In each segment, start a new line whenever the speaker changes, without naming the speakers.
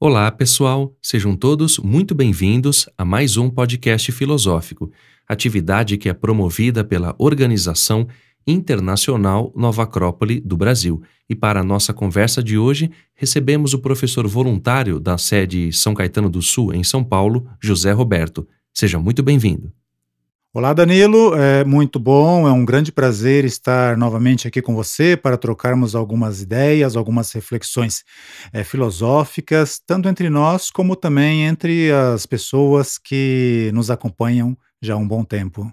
Olá, pessoal! Sejam todos muito bem-vindos a mais um podcast filosófico, atividade que é promovida pela Organização Internacional Nova Acrópole do Brasil. E para a nossa conversa de hoje, recebemos o professor voluntário da sede São Caetano do Sul, em São Paulo, José Roberto. Seja muito bem-vindo.
Olá, Danilo. É muito bom, é um grande prazer estar novamente aqui com você para trocarmos algumas ideias, algumas reflexões é, filosóficas, tanto entre nós como também entre as pessoas que nos acompanham já há um bom tempo.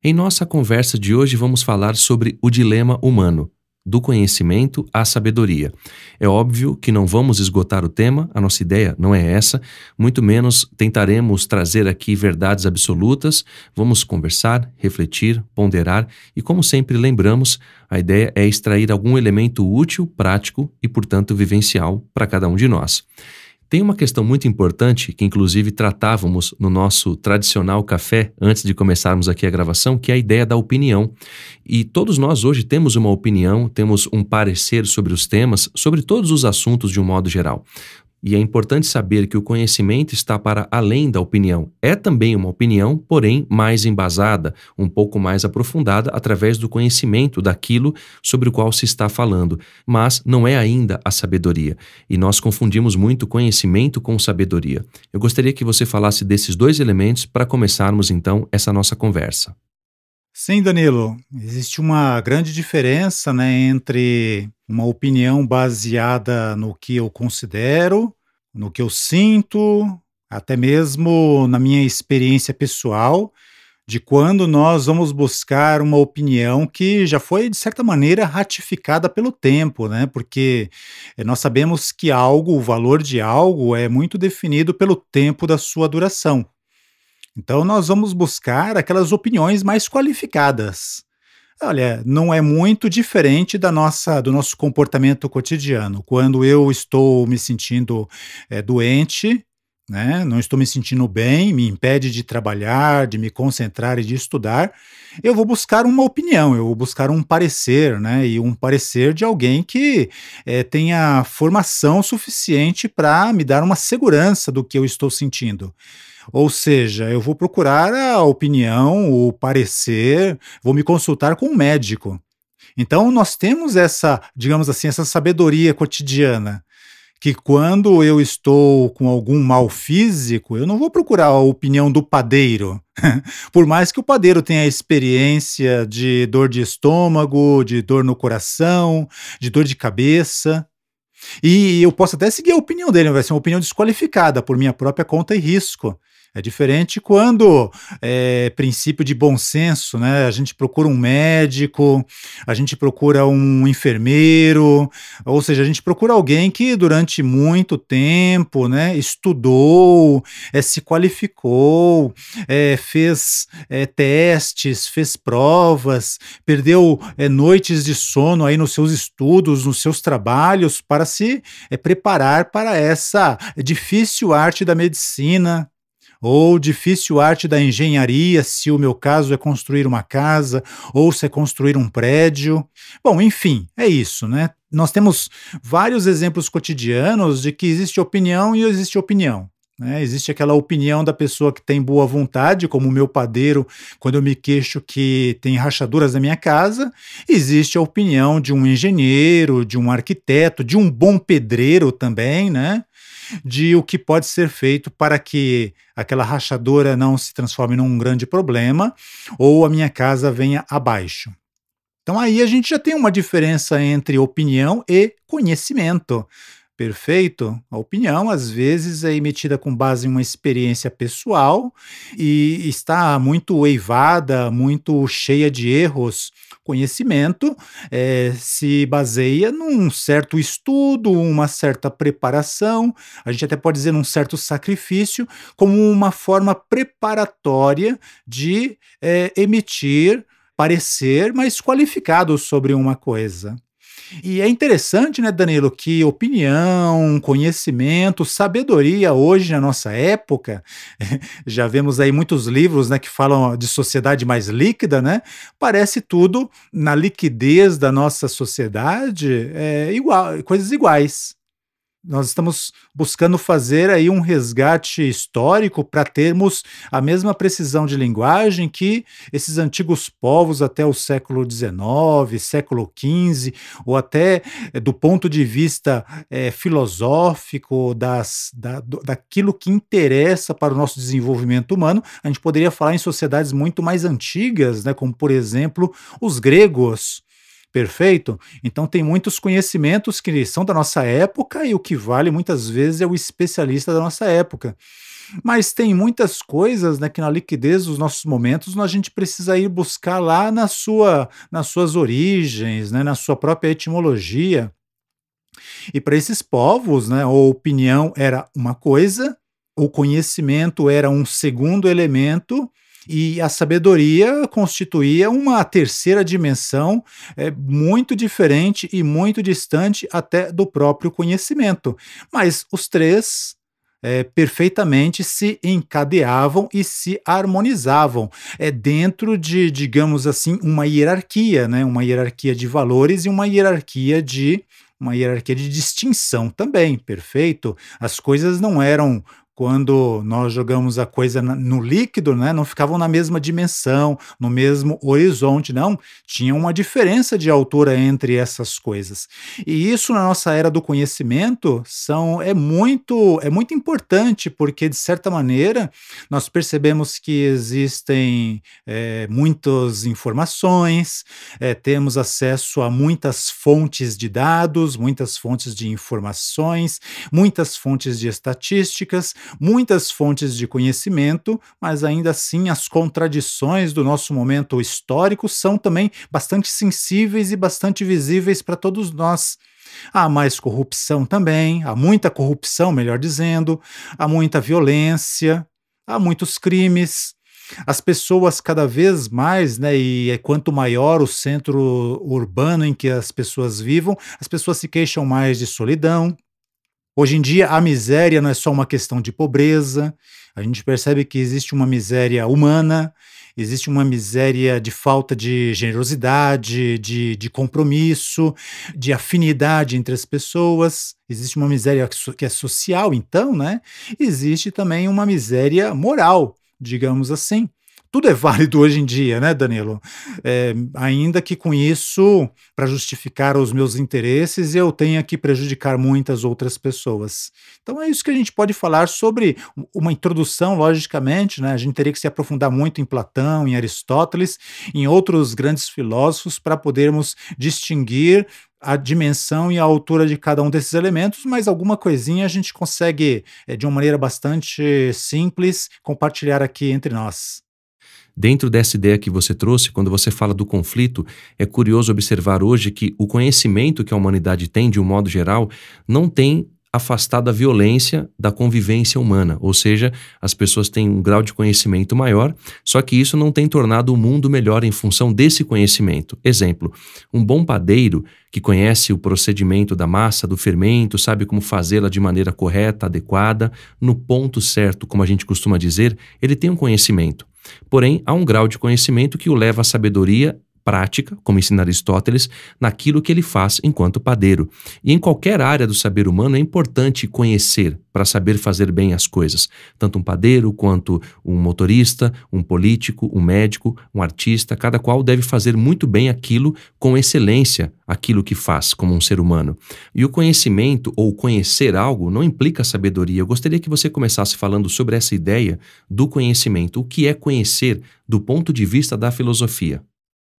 Em nossa conversa de hoje, vamos falar sobre o dilema humano do conhecimento à sabedoria. É óbvio que não vamos esgotar o tema, a nossa ideia não é essa, muito menos tentaremos trazer aqui verdades absolutas. Vamos conversar, refletir, ponderar e, como sempre lembramos, a ideia é extrair algum elemento útil, prático e, portanto, vivencial para cada um de nós. Tem uma questão muito importante que, inclusive, tratávamos no nosso tradicional café antes de começarmos aqui a gravação, que é a ideia da opinião. E todos nós hoje temos uma opinião, temos um parecer sobre os temas, sobre todos os assuntos de um modo geral. E é importante saber que o conhecimento está para além da opinião. É também uma opinião, porém mais embasada, um pouco mais aprofundada através do conhecimento daquilo sobre o qual se está falando, mas não é ainda a sabedoria. E nós confundimos muito conhecimento com sabedoria. Eu gostaria que você falasse desses dois elementos para começarmos então essa nossa conversa.
Sim, Danilo, existe uma grande diferença né, entre uma opinião baseada no que eu considero, no que eu sinto, até mesmo na minha experiência pessoal, de quando nós vamos buscar uma opinião que já foi, de certa maneira, ratificada pelo tempo, né? Porque eh, nós sabemos que algo, o valor de algo, é muito definido pelo tempo da sua duração. Então, nós vamos buscar aquelas opiniões mais qualificadas. Olha, não é muito diferente da nossa, do nosso comportamento cotidiano. Quando eu estou me sentindo é, doente, né, não estou me sentindo bem, me impede de trabalhar, de me concentrar e de estudar, eu vou buscar uma opinião, eu vou buscar um parecer, né? E um parecer de alguém que é, tenha formação suficiente para me dar uma segurança do que eu estou sentindo. Ou seja, eu vou procurar a opinião, o parecer, vou me consultar com um médico. Então nós temos essa, digamos assim, essa sabedoria cotidiana que quando eu estou com algum mal físico, eu não vou procurar a opinião do padeiro. Por mais que o padeiro tenha experiência de dor de estômago, de dor no coração, de dor de cabeça, e eu posso até seguir a opinião dele, vai ser uma opinião desqualificada por minha própria conta e risco. É diferente quando é princípio de bom senso, né? A gente procura um médico, a gente procura um enfermeiro, ou seja, a gente procura alguém que durante muito tempo, né, estudou, é, se qualificou, é, fez é, testes, fez provas, perdeu é, noites de sono aí nos seus estudos, nos seus trabalhos para se é, preparar para essa difícil arte da medicina, ou difícil arte da engenharia, se o meu caso é construir uma casa ou se é construir um prédio. Bom, enfim, é isso, né? Nós temos vários exemplos cotidianos de que existe opinião e existe opinião. Né? Existe aquela opinião da pessoa que tem boa vontade, como o meu padeiro, quando eu me queixo que tem rachaduras na minha casa. Existe a opinião de um engenheiro, de um arquiteto, de um bom pedreiro também, né? de o que pode ser feito para que aquela rachadora não se transforme num grande problema ou a minha casa venha abaixo. Então aí a gente já tem uma diferença entre opinião e conhecimento. Perfeito? A opinião às vezes é emitida com base em uma experiência pessoal e está muito eivada, muito cheia de erros conhecimento é, se baseia num certo estudo, uma certa preparação, a gente até pode dizer num certo sacrifício, como uma forma preparatória de é, emitir parecer mais qualificado sobre uma coisa. E é interessante, né, Danilo, que opinião, conhecimento, sabedoria hoje na nossa época, já vemos aí muitos livros, né, que falam de sociedade mais líquida, né? Parece tudo na liquidez da nossa sociedade é, igual, coisas iguais. Nós estamos buscando fazer aí um resgate histórico para termos a mesma precisão de linguagem que esses antigos povos até o século XIX, século XV, ou até eh, do ponto de vista é, filosófico, das, da, do, daquilo que interessa para o nosso desenvolvimento humano, a gente poderia falar em sociedades muito mais antigas, né, como por exemplo os gregos Perfeito? Então, tem muitos conhecimentos que são da nossa época e o que vale muitas vezes é o especialista da nossa época. Mas tem muitas coisas né, que na liquidez dos nossos momentos a gente precisa ir buscar lá na sua, nas suas origens, né, na sua própria etimologia. E para esses povos, né, a opinião era uma coisa, o conhecimento era um segundo elemento e a sabedoria constituía uma terceira dimensão é, muito diferente e muito distante até do próprio conhecimento. Mas os três é, perfeitamente se encadeavam e se harmonizavam é, dentro de, digamos assim, uma hierarquia, né? uma hierarquia de valores e uma hierarquia de uma hierarquia de distinção também, perfeito? As coisas não eram quando nós jogamos a coisa no líquido, né, não ficavam na mesma dimensão, no mesmo horizonte, não. Tinha uma diferença de altura entre essas coisas. E isso na nossa era do conhecimento são é muito é muito importante porque de certa maneira nós percebemos que existem é, muitas informações, é, temos acesso a muitas fontes de dados, muitas fontes de informações, muitas fontes de estatísticas muitas fontes de conhecimento, mas ainda assim as contradições do nosso momento histórico são também bastante sensíveis e bastante visíveis para todos nós. Há mais corrupção também, há muita corrupção, melhor dizendo, há muita violência, há muitos crimes. As pessoas cada vez mais, né, e é quanto maior o centro urbano em que as pessoas vivam, as pessoas se queixam mais de solidão, Hoje em dia, a miséria não é só uma questão de pobreza, a gente percebe que existe uma miséria humana, existe uma miséria de falta de generosidade, de, de compromisso, de afinidade entre as pessoas, existe uma miséria que é social, então, né? Existe também uma miséria moral, digamos assim. Tudo é válido hoje em dia, né, Danilo? É, ainda que com isso, para justificar os meus interesses, eu tenha que prejudicar muitas outras pessoas. Então é isso que a gente pode falar sobre uma introdução, logicamente, né? A gente teria que se aprofundar muito em Platão, em Aristóteles, em outros grandes filósofos para podermos distinguir a dimensão e a altura de cada um desses elementos, mas alguma coisinha a gente consegue, é, de uma maneira bastante simples, compartilhar aqui entre nós.
Dentro dessa ideia que você trouxe, quando você fala do conflito, é curioso observar hoje que o conhecimento que a humanidade tem, de um modo geral, não tem afastado a violência da convivência humana, ou seja, as pessoas têm um grau de conhecimento maior, só que isso não tem tornado o mundo melhor em função desse conhecimento. Exemplo, um bom padeiro que conhece o procedimento da massa, do fermento, sabe como fazê-la de maneira correta, adequada, no ponto certo, como a gente costuma dizer, ele tem um conhecimento. Porém, há um grau de conhecimento que o leva à sabedoria prática, como ensina Aristóteles, naquilo que ele faz enquanto padeiro. E em qualquer área do saber humano é importante conhecer para saber fazer bem as coisas. Tanto um padeiro quanto um motorista, um político, um médico, um artista, cada qual deve fazer muito bem aquilo com excelência, aquilo que faz como um ser humano. E o conhecimento ou conhecer algo não implica sabedoria. Eu gostaria que você começasse falando sobre essa ideia do conhecimento, o que é conhecer do ponto de vista da filosofia.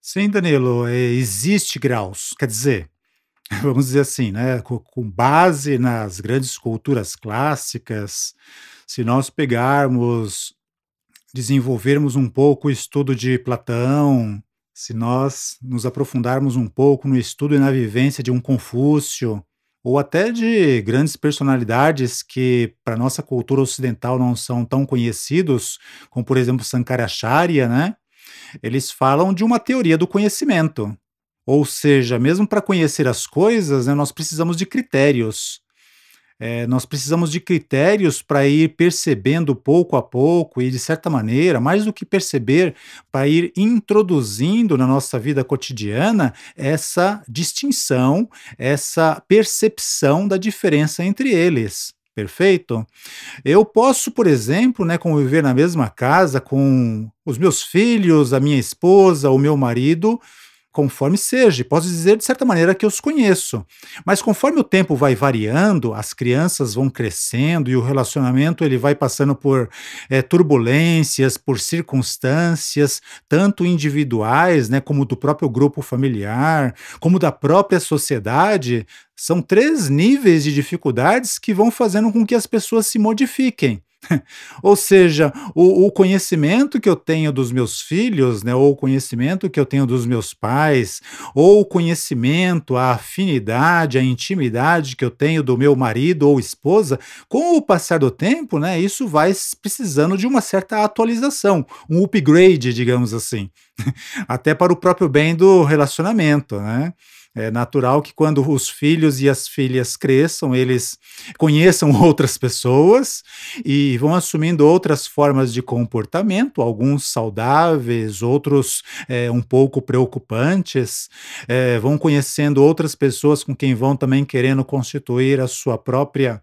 Sim, Danilo, é, existe graus. Quer dizer, vamos dizer assim, né, com base nas grandes culturas clássicas, se nós pegarmos, desenvolvermos um pouco o estudo de Platão, se nós nos aprofundarmos um pouco no estudo e na vivência de um Confúcio, ou até de grandes personalidades que para nossa cultura ocidental não são tão conhecidos, como por exemplo Sankaracharya, né? eles falam de uma teoria do conhecimento. Ou seja, mesmo para conhecer as coisas, né, nós precisamos de critérios. É, nós precisamos de critérios para ir percebendo pouco a pouco e, de certa maneira, mais do que perceber, para ir introduzindo na nossa vida cotidiana essa distinção, essa percepção da diferença entre eles. Perfeito? Eu posso, por exemplo, né, conviver na mesma casa com os meus filhos, a minha esposa, o meu marido, conforme seja. Posso dizer de certa maneira que eu os conheço. Mas conforme o tempo vai variando, as crianças vão crescendo e o relacionamento ele vai passando por é, turbulências, por circunstâncias, tanto individuais, né, como do próprio grupo familiar, como da própria sociedade. São três níveis de dificuldades que vão fazendo com que as pessoas se modifiquem. ou seja, o, o, conhecimento que eu tenho dos meus filhos, né, ou o conhecimento que eu tenho dos meus pais, ou o conhecimento, a afinidade, a intimidade que eu tenho do meu marido ou esposa, com o passar do tempo, né, isso vai precisando de uma certa atualização, um upgrade, digamos assim, até para o próprio bem do relacionamento, né? É natural que quando os filhos e as filhas cresçam, eles conheçam outras pessoas e vão assumindo outras formas de comportamento, alguns saudáveis, outros é, um pouco preocupantes, é, vão conhecendo outras pessoas com quem vão também querendo constituir a sua própria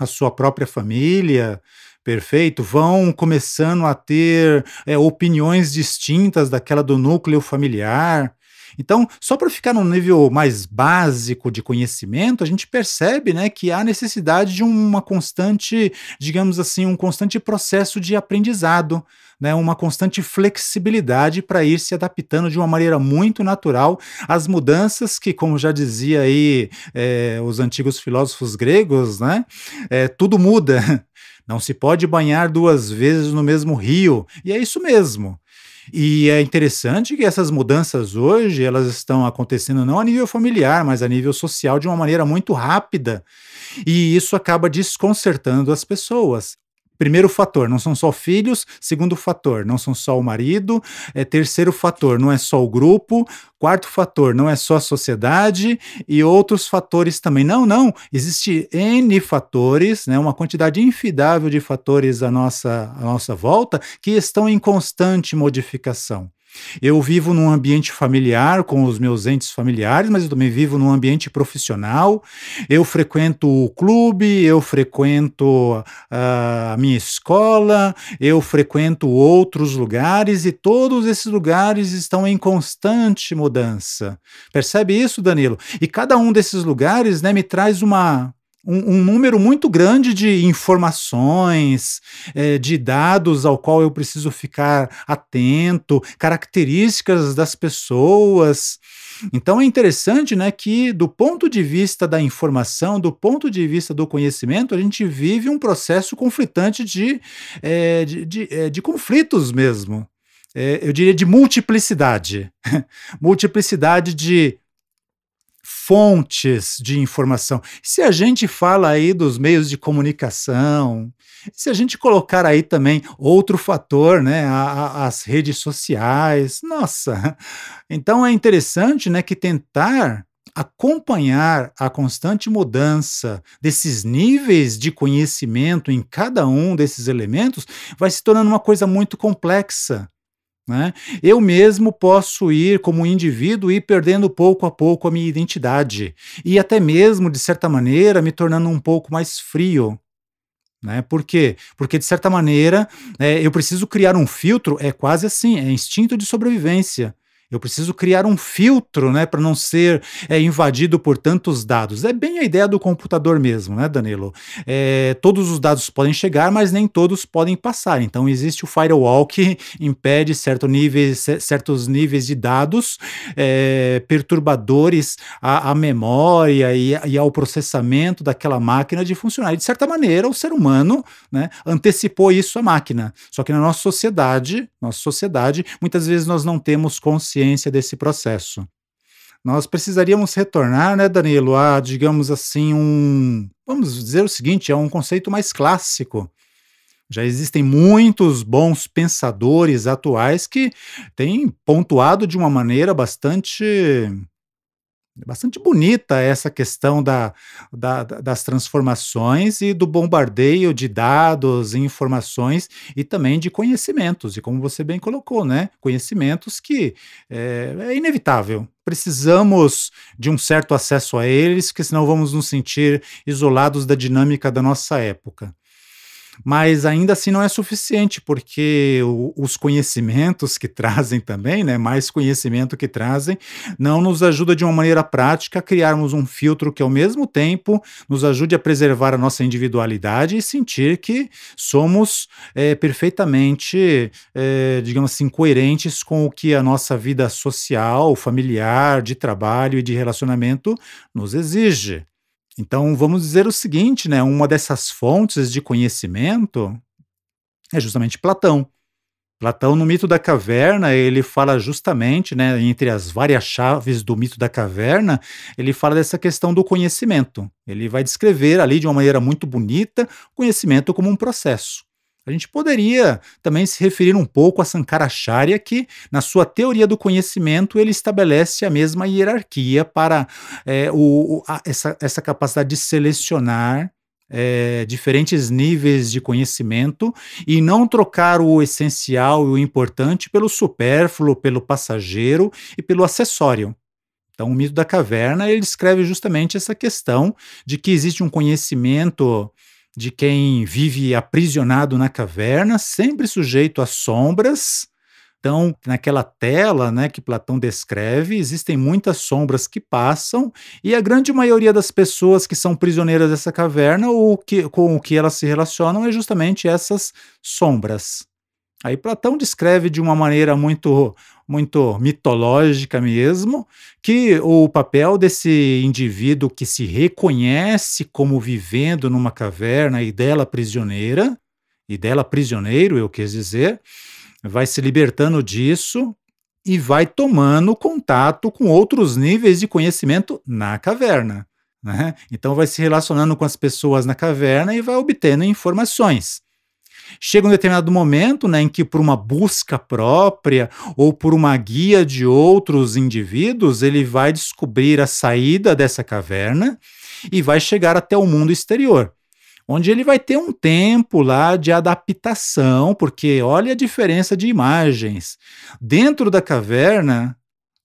a sua própria família, perfeito, vão começando a ter é, opiniões distintas daquela do núcleo familiar. Então, só para ficar num nível mais básico de conhecimento, a gente percebe né, que há necessidade de uma constante, digamos assim, um constante processo de aprendizado, né, uma constante flexibilidade para ir se adaptando de uma maneira muito natural às mudanças que, como já dizia aí é, os antigos filósofos gregos, né, é, tudo muda. Não se pode banhar duas vezes no mesmo rio. E é isso mesmo. E é interessante que essas mudanças hoje, elas estão acontecendo não a nível familiar, mas a nível social de uma maneira muito rápida. E isso acaba desconcertando as pessoas. Primeiro fator, não são só filhos. Segundo fator, não são só o marido. É, terceiro fator, não é só o grupo. Quarto fator, não é só a sociedade. E outros fatores também. Não, não. Existe N fatores, né, uma quantidade infidável de fatores à nossa, à nossa volta que estão em constante modificação. Eu vivo num ambiente familiar com os meus entes familiares, mas eu também vivo num ambiente profissional. Eu frequento o clube, eu frequento ah, a minha escola, eu frequento outros lugares e todos esses lugares estão em constante mudança. Percebe isso, Danilo? E cada um desses lugares né, me traz uma um, um, número muito grande de informações, é, de dados ao qual eu preciso ficar atento, características das pessoas. Então é interessante, né, que do ponto de vista da informação, do ponto de vista do conhecimento, a gente vive um processo conflitante de, é, de, de, é, de conflitos mesmo. eu diria de multiplicidade, multiplicidade de fontes de informação. Se a gente fala aí dos meios de comunicação, se a gente colocar aí também outro fator, né, a, a, as redes sociais, nossa. Então é interessante, né, que tentar acompanhar a constante mudança desses níveis de conhecimento em cada um desses elementos vai se tornando uma coisa muito complexa. Né? Eu mesmo posso ir, como indivíduo, ir perdendo pouco a pouco a minha identidade e até mesmo, de certa maneira, me tornando um pouco mais frio. Né? Por quê? Porque, de certa maneira, é, eu preciso criar um filtro, é quase assim, é instinto de sobrevivência. Eu preciso criar um filtro, né, para não ser é, invadido por tantos dados. É bem a ideia do computador mesmo, né, Danilo? É, todos os dados podem chegar, mas nem todos podem passar. Então existe o firewall que impede certo nível, certos níveis de dados é, perturbadores à, à memória e, e, ao processamento daquela máquina de funcionar. E, de certa maneira, o ser humano, né, antecipou isso à máquina. Só que na nossa sociedade, nossa sociedade, muitas vezes nós não temos consciência eficiência desse processo. Nós precisaríamos retornar, né, Danilo, a, digamos assim, um. Vamos dizer o seguinte: é um conceito mais clássico. Já existem muitos bons pensadores atuais que têm pontuado de uma maneira bastante é bastante bonita essa questão da, da, das transformações e do bombardeio de dados, e informações e também de conhecimentos. E como você bem colocou, né? Conhecimentos que é, é inevitável. Precisamos de um certo acesso a eles, porque senão vamos nos sentir isolados da dinâmica da nossa época mas ainda assim não é suficiente, porque o, os conhecimentos que trazem também, né, mais conhecimento que trazem, não nos ajuda de uma maneira prática a criarmos um filtro que, ao mesmo tempo, nos ajude a preservar a nossa individualidade e sentir que somos é, perfeitamente, é, digamos assim, coerentes com o que a nossa vida social, familiar, de trabalho e de relacionamento nos exige. Então, vamos dizer o seguinte, né? Uma dessas fontes de conhecimento é justamente Platão. Platão, no mito da caverna, ele fala justamente, né, entre as várias chaves do mito da caverna, ele fala dessa questão do conhecimento. Ele vai descrever ali de uma maneira muito bonita conhecimento como um processo. A gente poderia também se referir um pouco a Sankaracharya, que, na sua teoria do conhecimento, ele estabelece a mesma hierarquia para é, o, a, essa, essa capacidade de selecionar é, diferentes níveis de conhecimento e não trocar o essencial e o importante pelo supérfluo, pelo passageiro e pelo acessório. Então, o mito da caverna ele descreve justamente essa questão de que existe um conhecimento de quem vive aprisionado na caverna, sempre sujeito a sombras. Então, naquela tela né, que Platão descreve, existem muitas sombras que passam, e a grande maioria das pessoas que são prisioneiras dessa caverna, o que, com o que elas se relacionam, é justamente essas sombras. Aí Platão descreve de uma maneira muito muito mitológica mesmo, que o papel desse indivíduo que se reconhece como vivendo numa caverna e dela prisioneira, e dela prisioneiro, eu quis dizer, vai se libertando disso e vai tomando contato com outros níveis de conhecimento na caverna. Né? Então vai se relacionando com as pessoas na caverna e vai obtendo informações. Chega um determinado momento né, em que, por uma busca própria ou por uma guia de outros indivíduos, ele vai descobrir a saída dessa caverna e vai chegar até o mundo exterior onde ele vai ter um tempo lá de adaptação, porque olha a diferença de imagens. Dentro da caverna,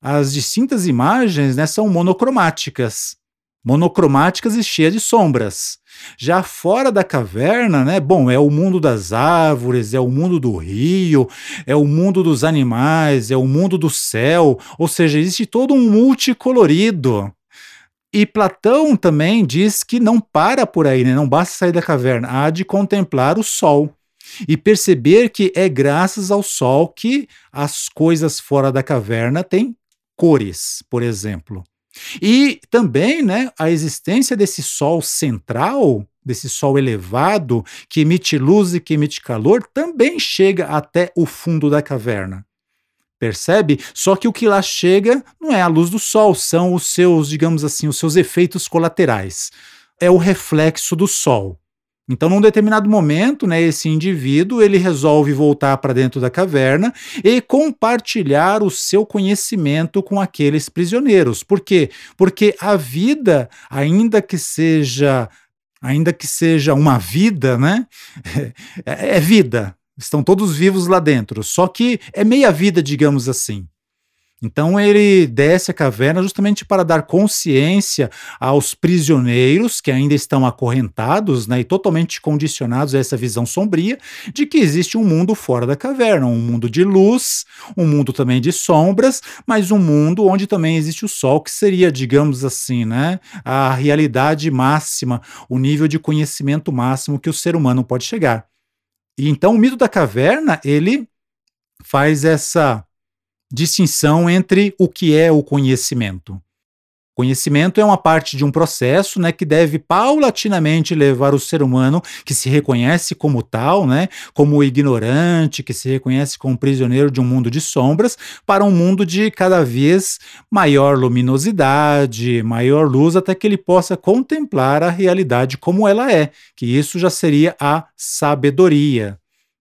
as distintas imagens né, são monocromáticas, monocromáticas e cheias de sombras. Já fora da caverna, né? Bom, é o mundo das árvores, é o mundo do rio, é o mundo dos animais, é o mundo do céu, ou seja, existe todo um multicolorido. E Platão também diz que não para por aí, né? não basta sair da caverna, há de contemplar o sol e perceber que é graças ao sol que as coisas fora da caverna têm cores, por exemplo. E também né, a existência desse sol central, desse sol elevado, que emite luz e que emite calor, também chega até o fundo da caverna. Percebe? Só que o que lá chega não é a luz do sol, são os seus, digamos assim, os seus efeitos colaterais. É o reflexo do sol. Então, num determinado momento, né, esse indivíduo ele resolve voltar para dentro da caverna e compartilhar o seu conhecimento com aqueles prisioneiros. Por quê? Porque a vida, ainda que seja, ainda que seja uma vida, né, é, é vida. Estão todos vivos lá dentro. Só que é meia vida, digamos assim. Então ele desce a caverna justamente para dar consciência aos prisioneiros que ainda estão acorrentados né, e totalmente condicionados a essa visão sombria de que existe um mundo fora da caverna, um mundo de luz, um mundo também de sombras, mas um mundo onde também existe o sol, que seria, digamos assim, né, a realidade máxima, o nível de conhecimento máximo que o ser humano pode chegar. E então o mito da caverna ele faz essa distinção entre o que é o conhecimento. Conhecimento é uma parte de um processo né, que deve paulatinamente levar o ser humano que se reconhece como tal, né, como ignorante, que se reconhece como prisioneiro de um mundo de sombras, para um mundo de cada vez maior luminosidade, maior luz, até que ele possa contemplar a realidade como ela é, que isso já seria a sabedoria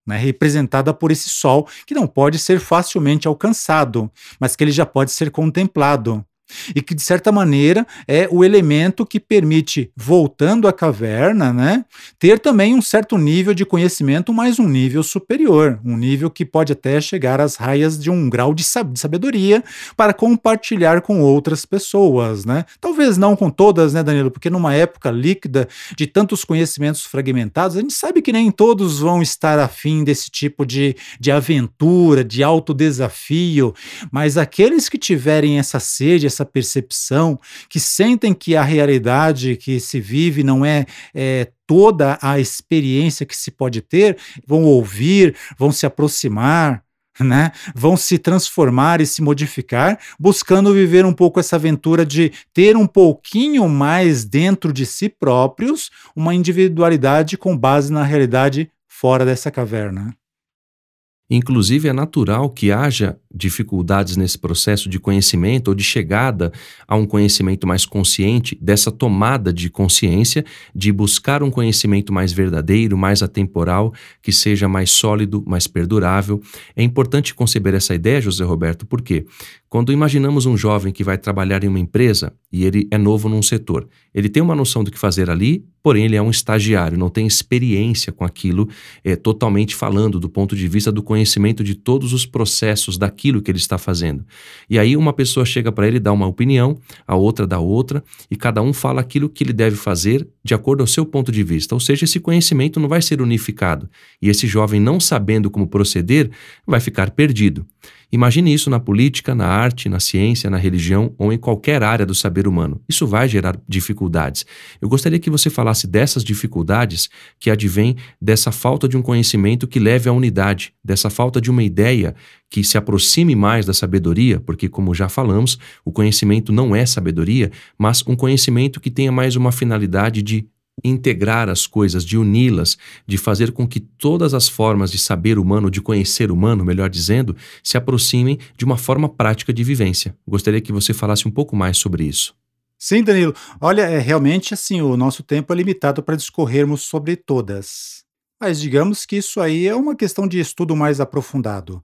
né, representada por esse sol, que não pode ser facilmente alcançado, mas que ele já pode ser contemplado e que de certa maneira é o elemento que permite, voltando à caverna, né, ter também um certo nível de conhecimento, mas um nível superior, um nível que pode até chegar às raias de um grau de sabedoria para compartilhar com outras pessoas, né? Talvez não com todas, né, Danilo, porque numa época líquida de tantos conhecimentos fragmentados, a gente sabe que nem todos vão estar afim desse tipo de, de aventura, de autodesafio, mas aqueles que tiverem essa sede, essa percepção, que sentem que a realidade que se vive não é, é toda a experiência que se pode ter, vão ouvir, vão se aproximar. Né? Vão se transformar e se modificar, buscando viver um pouco essa aventura de ter um pouquinho mais dentro de si próprios, uma individualidade com base na realidade fora dessa caverna.
Inclusive, é natural que haja dificuldades nesse processo de conhecimento ou de chegada a um conhecimento mais consciente, dessa tomada de consciência, de buscar um conhecimento mais verdadeiro, mais atemporal, que seja mais sólido, mais perdurável. É importante conceber essa ideia, José Roberto, porque quando imaginamos um jovem que vai trabalhar em uma empresa e ele é novo num setor, ele tem uma noção do que fazer ali porém ele é um estagiário, não tem experiência com aquilo, é, totalmente falando, do ponto de vista do conhecimento de todos os processos daquilo que ele está fazendo. E aí uma pessoa chega para ele, dá uma opinião, a outra dá outra, e cada um fala aquilo que ele deve fazer de acordo ao seu ponto de vista. Ou seja, esse conhecimento não vai ser unificado, e esse jovem, não sabendo como proceder, vai ficar perdido. Imagine isso na política, na arte, na ciência, na religião ou em qualquer área do saber humano. Isso vai gerar dificuldades. Eu gostaria que você falasse dessas dificuldades que advêm dessa falta de um conhecimento que leve à unidade, dessa falta de uma ideia que se aproxime mais da sabedoria, porque, como já falamos, o conhecimento não é sabedoria, mas um conhecimento que tenha mais uma finalidade de integrar as coisas, de uni-las, de fazer com que todas as formas de saber humano, de conhecer humano, melhor dizendo, se aproximem de uma forma prática de vivência. Gostaria que você falasse um pouco mais sobre isso.
Sim, Danilo. Olha, é realmente assim, o nosso tempo é limitado para discorrermos sobre todas. Mas digamos que isso aí é uma questão de estudo mais aprofundado.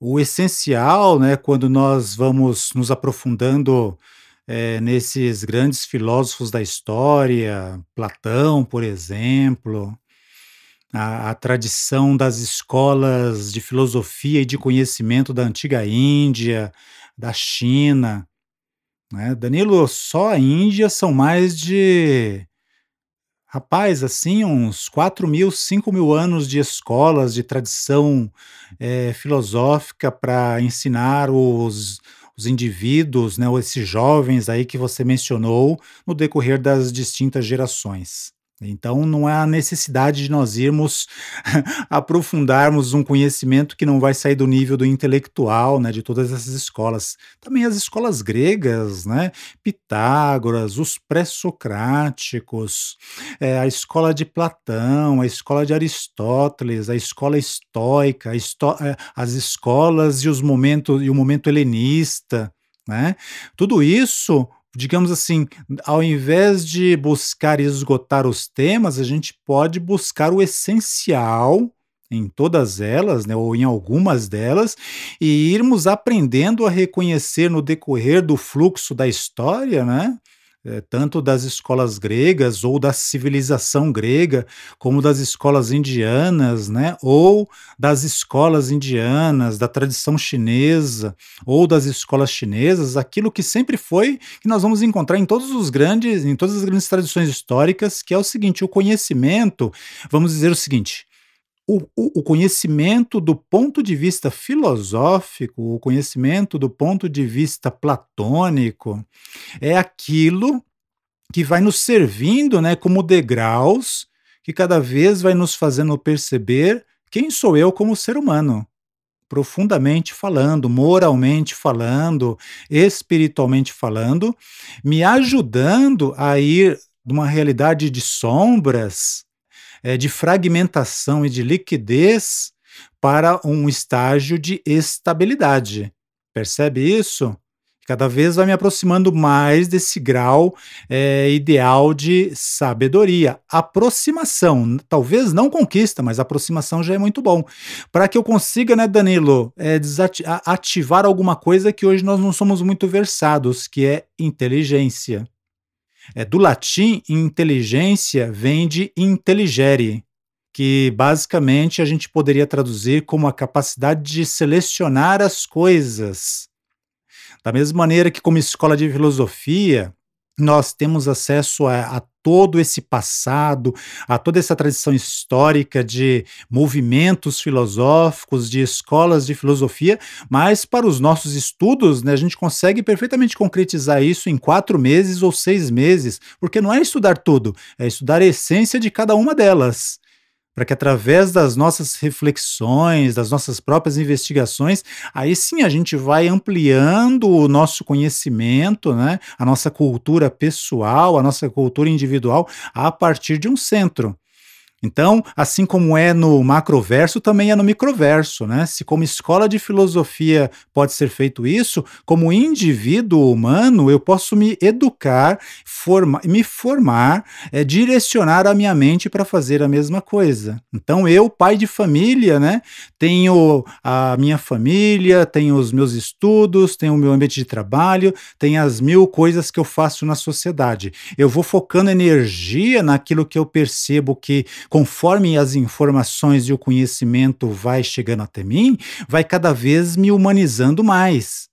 O essencial, né, quando nós vamos nos aprofundando é, nesses grandes filósofos da história, Platão, por exemplo, a, a, tradição das escolas de filosofia e de conhecimento da antiga Índia, da China. Né? Danilo, só a Índia são mais de. Rapaz, assim, uns 4 mil, 5 mil anos de escolas, de tradição é, filosófica para ensinar os, os indivíduos, né, ou esses jovens aí que você mencionou no decorrer das distintas gerações. Então não há necessidade de nós irmos aprofundarmos um conhecimento que não vai sair do nível do intelectual, né, de todas essas escolas. Também as escolas gregas, né, Pitágoras, os pré-socráticos, é, a escola de Platão, a escola de Aristóteles, a escola estoica, a esto é, as escolas e os momentos e o momento helenista, né? Tudo isso digamos assim, ao invés de buscar esgotar os temas, a gente pode buscar o essencial em todas elas, né, ou em algumas delas, e irmos aprendendo a reconhecer no decorrer do fluxo da história, né, eh, tanto das escolas gregas ou da civilização grega, como das escolas indianas, né? ou das escolas indianas, da tradição chinesa, ou das escolas chinesas, aquilo que sempre foi que nós vamos encontrar em todos os grandes, em todas as grandes tradições históricas, que é o seguinte, o conhecimento, vamos dizer o seguinte, o, o, conhecimento do ponto de vista filosófico, o conhecimento do ponto de vista platônico, é aquilo que vai nos servindo né, como degraus, que cada vez vai nos fazendo perceber quem sou eu como ser humano profundamente falando, moralmente falando, espiritualmente falando, me ajudando a ir de uma realidade de sombras é, de fragmentação e de liquidez para um estágio de estabilidade. Percebe isso? Cada vez vai me aproximando mais desse grau é, ideal de sabedoria. Aproximação, talvez não conquista, mas aproximação já é muito bom. Para que eu consiga, né, Danilo, é, ativar alguma coisa que hoje nós não somos muito versados, que é inteligência. É, do latim, inteligência vem de intelligere, que basicamente a gente poderia traduzir como a capacidade de selecionar as coisas. Da mesma maneira que, como escola de filosofia, nós temos acesso a, a, todo esse passado, a toda essa tradição histórica de movimentos filosóficos, de escolas de filosofia, mas para os nossos estudos, né, a gente consegue perfeitamente concretizar isso em quatro meses ou seis meses, porque não é estudar tudo, é estudar a essência de cada uma delas para que através das nossas reflexões, das nossas próprias investigações, aí sim a gente vai ampliando o nosso conhecimento, né, a nossa cultura pessoal, a nossa cultura individual a partir de um centro. Então, assim como é no macroverso, também é no microverso, né? Se como escola de filosofia pode ser feito isso, como indivíduo humano, eu posso me educar, forma, me formar, é, direcionar a minha mente para fazer a mesma coisa. Então, eu, pai de família, né? Tenho a minha família, tenho os meus estudos, tenho o meu ambiente de trabalho, tenho as mil coisas que eu faço na sociedade. Eu vou focando energia naquilo que eu percebo que conforme as informações e o conhecimento vai chegando até mim, vai cada vez me humanizando mais.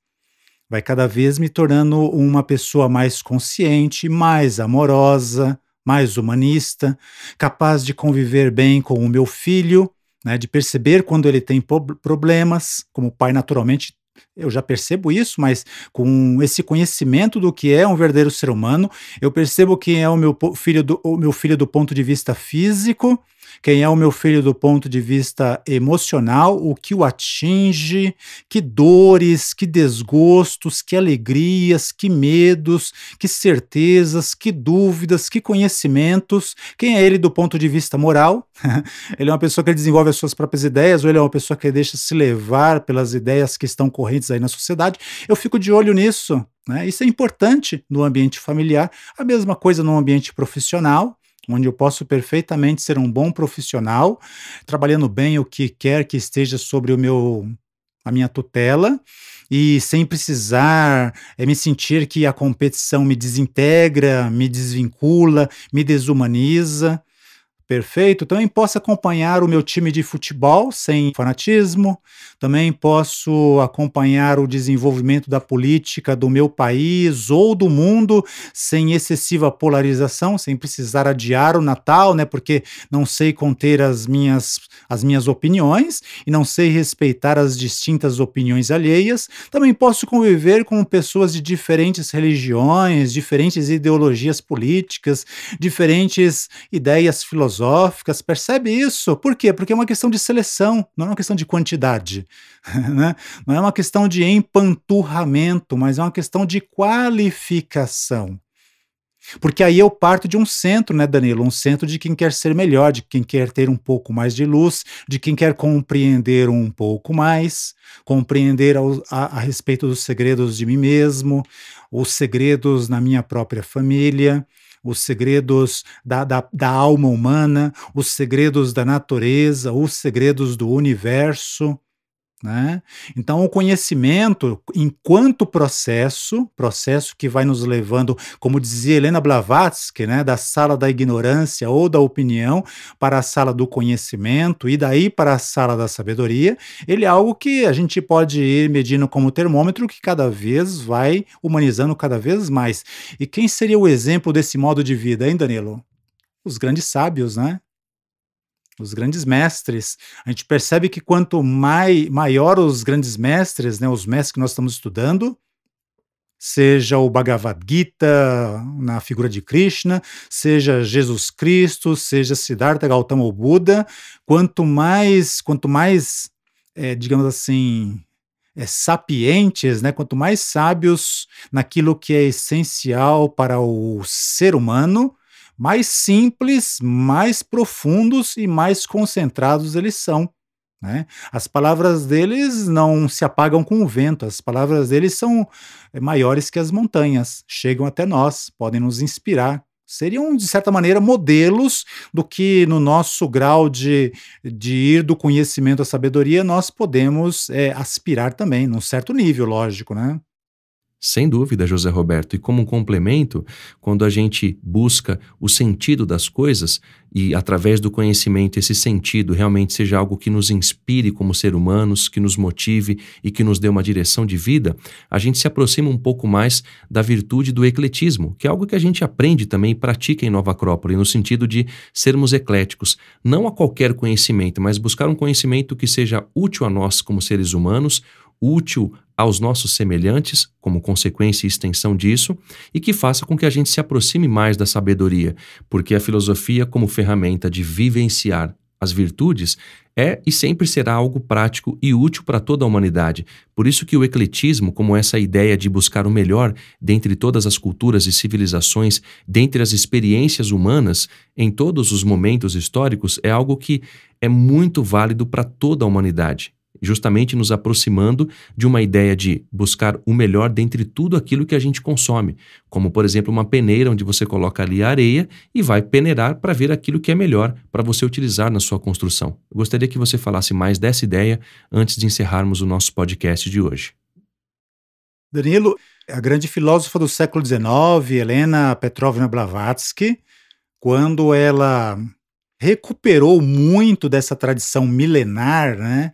Vai cada vez me tornando uma pessoa mais consciente, mais amorosa, mais humanista, capaz de conviver bem com o meu filho, né, de perceber quando ele tem problemas, como o pai naturalmente eu já percebo isso, mas com esse conhecimento do que é um verdadeiro ser humano, eu percebo quem é o meu filho do, o meu filho do ponto de vista físico quem é o meu filho do ponto de vista emocional, o que o atinge, que dores, que desgostos, que alegrias, que medos, que certezas, que dúvidas, que conhecimentos. Quem é ele do ponto de vista moral? ele é uma pessoa que desenvolve as suas próprias ideias ou ele é uma pessoa que deixa se levar pelas ideias que estão correntes aí na sociedade? Eu fico de olho nisso. Né? Isso é importante no ambiente familiar, a mesma coisa no ambiente profissional onde eu posso perfeitamente ser um bom profissional, trabalhando bem o que quer que esteja sobre o meu a minha tutela e sem precisar é, me sentir que a competição me desintegra, me desvincula, me desumaniza. Perfeito. Também posso acompanhar o meu time de futebol sem fanatismo. Também posso acompanhar o desenvolvimento da política do meu país ou do mundo sem excessiva polarização, sem precisar adiar o Natal, né? Porque não sei conter as minhas as minhas opiniões e não sei respeitar as distintas opiniões alheias. Também posso conviver com pessoas de diferentes religiões, diferentes ideologias políticas, diferentes ideias filosóficas filosóficas percebe isso. Por quê? Porque é uma questão de seleção, não é uma questão de quantidade, né? não é uma questão de empanturramento, mas é uma questão de qualificação. Porque aí eu parto de um centro, né, Danilo? Um centro de quem quer ser melhor, de quem quer ter um pouco mais de luz, de quem quer compreender um pouco mais, compreender a, a, a respeito dos segredos de mim mesmo, os segredos na minha própria família, os segredos da, da, da alma humana, os segredos da natureza, os segredos do universo. Né? Então, o conhecimento, enquanto processo, processo que vai nos levando, como dizia Helena Blavatsky, né, da sala da ignorância ou da opinião para a sala do conhecimento e daí para a sala da sabedoria, ele é algo que a gente pode ir medindo como termômetro que cada vez vai humanizando cada vez mais. E quem seria o exemplo desse modo de vida, hein, Danilo? Os grandes sábios, né? os grandes mestres. A gente percebe que quanto mai, maior os grandes mestres, né, os mestres que nós estamos estudando, seja o Bhagavad Gita na figura de Krishna, seja Jesus Cristo, seja Siddhartha Gautama ou Buda, quanto mais, quanto mais, é, digamos assim, é, sapientes, né? quanto mais sábios naquilo que é essencial para o ser humano, mais simples, mais profundos e mais concentrados eles são. Né? As palavras deles não se apagam com o vento, as palavras deles são eh, maiores que as montanhas, chegam até nós, podem nos inspirar. Seriam, de certa maneira, modelos do que, no nosso grau de, de ir do conhecimento à sabedoria, nós podemos é, aspirar também, num certo nível, lógico, né?
Sem dúvida, José Roberto. E como um complemento, quando a gente busca o sentido das coisas e, através do conhecimento, esse sentido realmente seja algo que nos inspire como ser humanos, que nos motive e que nos dê uma direção de vida, a gente se aproxima um pouco mais da virtude do ecletismo, que é algo que a gente aprende também e pratica em Nova Acrópole, no sentido de sermos ecléticos, não a qualquer conhecimento, mas buscar um conhecimento que seja útil a nós como seres humanos, útil aos nossos semelhantes, como consequência e extensão disso, e que faça com que a gente se aproxime mais da sabedoria, porque a filosofia, como ferramenta de vivenciar as virtudes, é e sempre será algo prático e útil para toda a humanidade. Por isso que o ecletismo, como essa ideia de buscar o melhor dentre todas as culturas e civilizações, dentre as experiências humanas, em todos os momentos históricos, é algo que é muito válido para toda a humanidade justamente nos aproximando de uma ideia de buscar o melhor dentre tudo aquilo que a gente consome, como por exemplo uma peneira onde você coloca ali a areia e vai peneirar para ver aquilo que é melhor para você utilizar na sua construção. Eu gostaria que você falasse mais dessa ideia antes de encerrarmos o nosso podcast de hoje.
Danilo, a grande filósofa do século XIX, Helena Petrovna Blavatsky, quando ela recuperou muito dessa tradição milenar, né,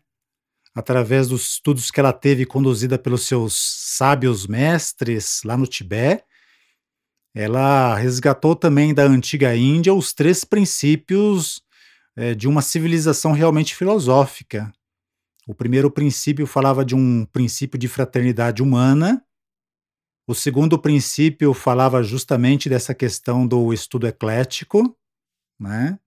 através dos estudos que ela teve conduzida pelos seus sábios mestres lá no Tibete, ela resgatou também da antiga Índia os três princípios é, de uma civilização realmente filosófica. O primeiro princípio falava de um princípio de fraternidade humana. O segundo princípio falava justamente dessa questão do estudo eclético, né?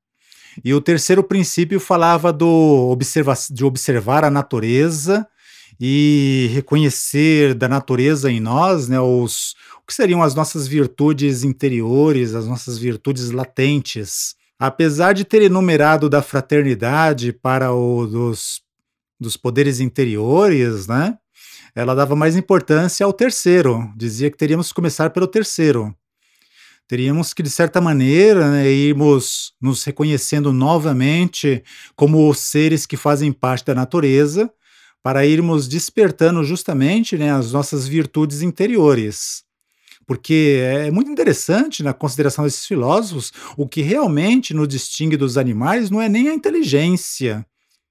E o terceiro princípio falava do observa de observar a natureza e reconhecer da natureza em nós, né, os, o que seriam as nossas virtudes interiores, as nossas virtudes latentes. Apesar de ter enumerado da fraternidade para o dos, dos poderes interiores, né, ela dava mais importância ao terceiro, dizia que teríamos que começar pelo terceiro, teríamos que, de certa maneira, né, irmos nos reconhecendo novamente como seres que fazem parte da natureza, para irmos despertando justamente né, as nossas virtudes interiores. Porque é, é muito interessante, na consideração desses filósofos, o que realmente nos distingue dos animais não é nem a inteligência,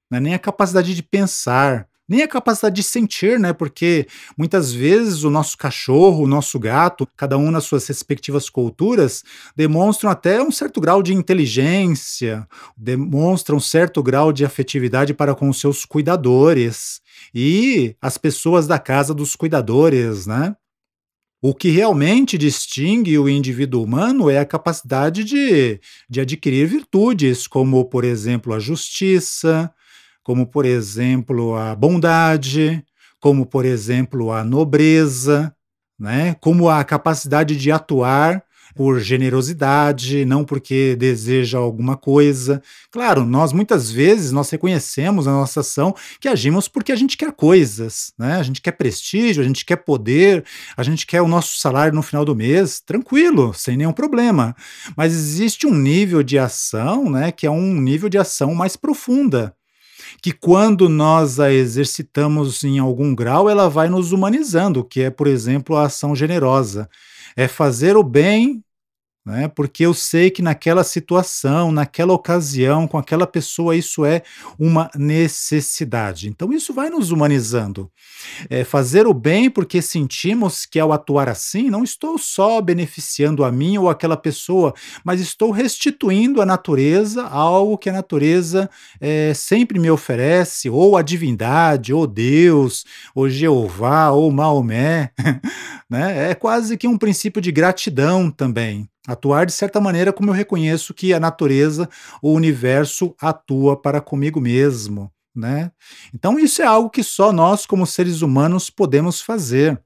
não é nem a capacidade de pensar, nem a capacidade de sentir, né? Porque muitas vezes o nosso cachorro, o nosso gato, cada um nas suas respectivas culturas, demonstram até um certo grau de inteligência, demonstram um certo grau de afetividade para com os seus cuidadores e as pessoas da casa dos cuidadores, né? O que realmente distingue o indivíduo humano é a capacidade de, de adquirir virtudes, como, por exemplo, a justiça, como, por exemplo, a bondade, como, por exemplo, a nobreza, né? como a capacidade de atuar por generosidade, não porque deseja alguma coisa. Claro, nós muitas vezes nós reconhecemos na nossa ação que agimos porque a gente quer coisas, né? A gente quer prestígio, a gente quer poder, a gente quer o nosso salário no final do mês, tranquilo, sem nenhum problema. Mas existe um nível de ação, né, que é um nível de ação mais profunda, que quando nós a exercitamos em algum grau, ela vai nos humanizando, que é, por exemplo, a ação generosa. É fazer o bem né? Porque eu sei que naquela situação, naquela ocasião, com aquela pessoa, isso é uma necessidade. Então, isso vai nos humanizando. É fazer o bem porque sentimos que ao atuar assim, não estou só beneficiando a mim ou aquela pessoa, mas estou restituindo à natureza algo que a natureza é, sempre me oferece, ou a divindade, ou Deus, ou Jeová, ou Maomé. né? É quase que um princípio de gratidão também. Atuar de certa maneira como eu reconheço que a natureza, o universo atua para comigo mesmo, né? Então isso é algo que só nós como seres humanos podemos fazer.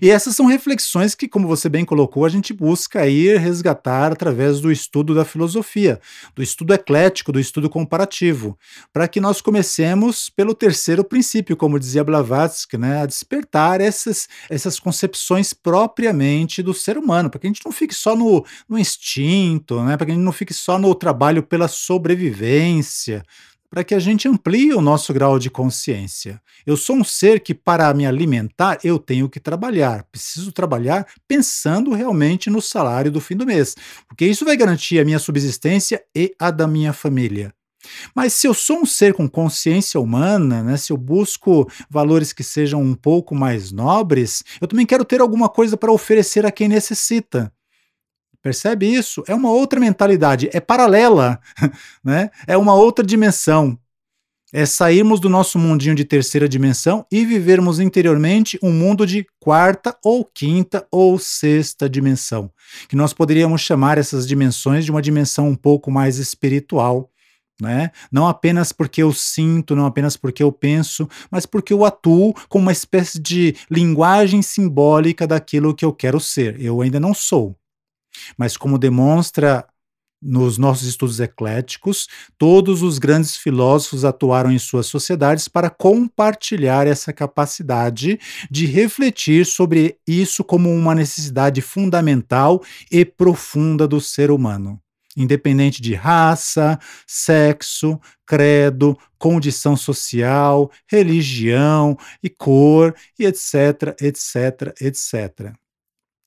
E essas são reflexões que, como você bem colocou, a gente busca ir resgatar através do estudo da filosofia, do estudo eclético, do estudo comparativo, para que nós comecemos pelo terceiro princípio, como dizia Blavatsky, né, a despertar essas, essas concepções propriamente do ser humano, para que a gente não fique só no, no instinto, né, para que a gente não fique só no trabalho pela sobrevivência, para que a gente amplie o nosso grau de consciência. Eu sou um ser que, para me alimentar, eu tenho que trabalhar. Preciso trabalhar pensando realmente no salário do fim do mês, porque isso vai garantir a minha subsistência e a da minha família. Mas se eu sou um ser com consciência humana, né, se eu busco valores que sejam um pouco mais nobres, eu também quero ter alguma coisa para oferecer a quem necessita. Percebe isso? É uma outra mentalidade, é paralela, né? é uma outra dimensão. É sairmos do nosso mundinho de terceira dimensão e vivermos interiormente um mundo de quarta ou quinta ou sexta dimensão, que nós poderíamos chamar essas dimensões de uma dimensão um pouco mais espiritual, né? Não apenas porque eu sinto, não apenas porque eu penso, mas porque eu atuo com uma espécie de linguagem simbólica daquilo que eu quero ser. Eu ainda não sou, mas como demonstra nos nossos estudos ecléticos, todos os grandes filósofos atuaram em suas sociedades para compartilhar essa capacidade de refletir sobre isso como uma necessidade fundamental e profunda do ser humano. Independente de raça, sexo, credo, condição social, religião e cor, e etc, etc, etc.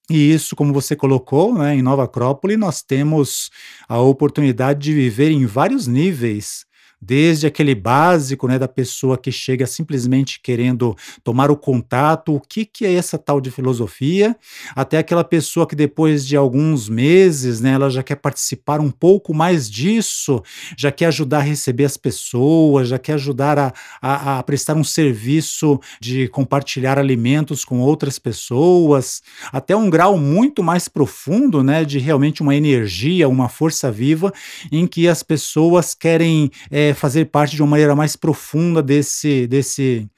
E isso, como você colocou, né, em Nova Acrópole, nós temos a oportunidade de viver em vários níveis desde aquele básico, né, da pessoa que chega simplesmente querendo tomar o contato, o que, que é essa tal de filosofia, até aquela pessoa que depois de alguns meses, né, ela já quer participar um pouco mais disso, já quer ajudar a receber as pessoas, já quer ajudar a, a, a prestar um serviço de compartilhar alimentos com outras pessoas, até um grau muito mais profundo, né, de realmente uma energia, uma força viva, em que as pessoas querem é, fazer parte de uma maneira mais profunda desse, desse,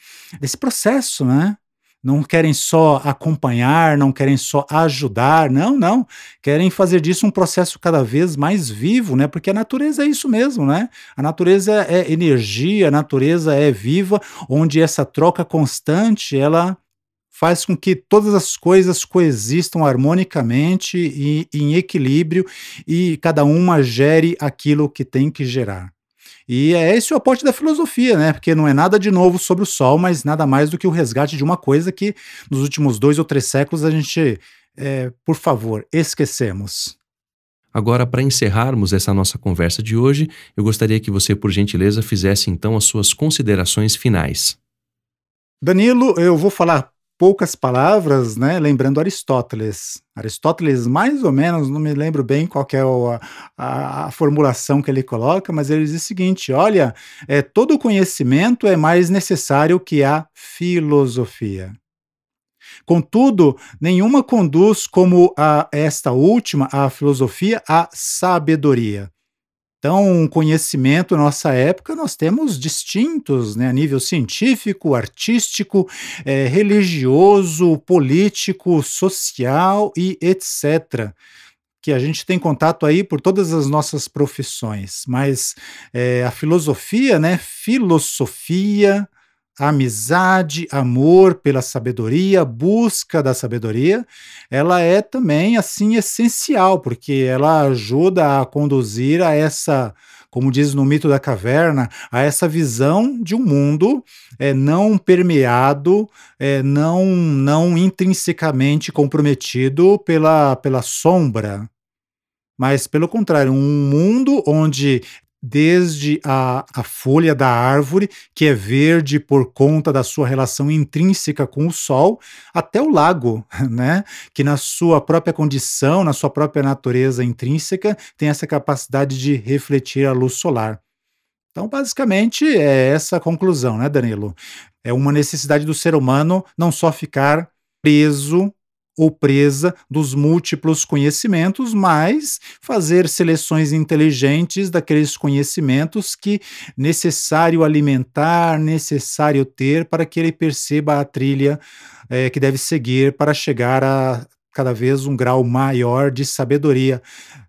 desse processo, né? Não querem só acompanhar, não querem só ajudar, não, não. Querem fazer disso um processo cada vez mais vivo, né? Porque a natureza é isso mesmo, né? A natureza é energia, a natureza é viva, onde essa troca constante, ela faz com que todas as coisas coexistam harmonicamente e em equilíbrio e cada uma gere aquilo que tem que gerar. E é esse o aporte da filosofia, né? Porque não é nada de novo sobre o Sol, mas nada mais do que o resgate de uma coisa que nos últimos dois ou três séculos a gente, é, por favor, esquecemos.
Agora, para encerrarmos essa nossa conversa de hoje, eu gostaria que você, por gentileza, fizesse então as suas considerações finais.
Danilo, eu vou falar poucas palavras, né, lembrando Aristóteles. Aristóteles, mais ou menos, não me lembro bem qual é a, a, a, formulação que ele coloca, mas ele diz o seguinte: olha, é, todo conhecimento é mais necessário que a filosofia. Contudo, nenhuma conduz como a, esta última, a filosofia, à sabedoria. Então, conhecimento nossa época nós temos distintos, né, a nível científico, artístico, é, religioso, político, social e etc que a gente tem contato aí por todas as nossas profissões, mas é, a filosofia, né? Filosofia, amizade, amor pela sabedoria, busca da sabedoria, ela é também assim essencial, porque ela ajuda a conduzir a essa, como diz no mito da caverna, a essa visão de um mundo é, não permeado, é, não não intrinsecamente comprometido pela, pela sombra, mas pelo contrário, um mundo onde desde a, a folha da árvore, que é verde por conta da sua relação intrínseca com o sol, até o lago, né? que na sua própria condição, na sua própria natureza intrínseca, tem essa capacidade de refletir a luz solar. Então, basicamente, é essa a conclusão, né, Danilo? É uma necessidade do ser humano não só ficar preso ou presa dos múltiplos conhecimentos, mas fazer seleções inteligentes daqueles conhecimentos que necessário alimentar, necessário ter para que ele perceba a trilha é, que deve seguir para chegar a cada vez um grau maior de sabedoria,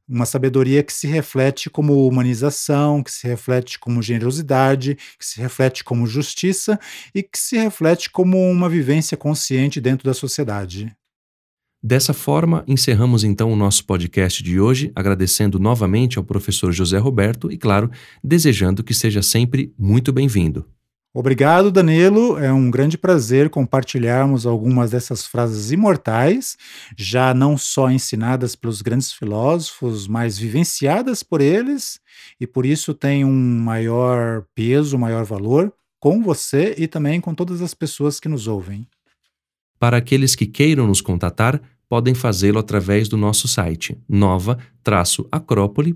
uma sabedoria que se reflete como humanização, que se reflete como generosidade, que se reflete como justiça e que se reflete como uma vivência consciente dentro da sociedade.
Dessa forma, encerramos então o nosso podcast de hoje, agradecendo novamente ao professor José Roberto e, claro, desejando que seja sempre muito bem-vindo.
Obrigado, Danilo. É um grande prazer compartilharmos algumas dessas frases imortais, já não só ensinadas pelos grandes filósofos, mas vivenciadas por eles, e por isso tem um maior peso, maior valor com você e também com todas as pessoas que nos ouvem.
Para aqueles que queiram nos contatar, podem fazê-lo através do nosso site nova-acrópole.org.br.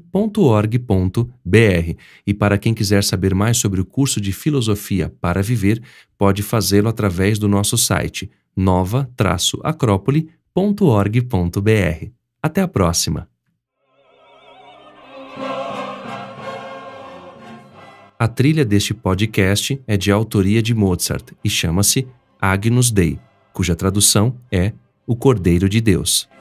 E para quem quiser saber mais sobre o curso de Filosofia para Viver, pode fazê-lo através do nosso site nova-acrópole.org.br. Até a próxima! A trilha deste podcast é de autoria de Mozart e chama-se Agnus Dei cuja tradução é o Cordeiro de Deus.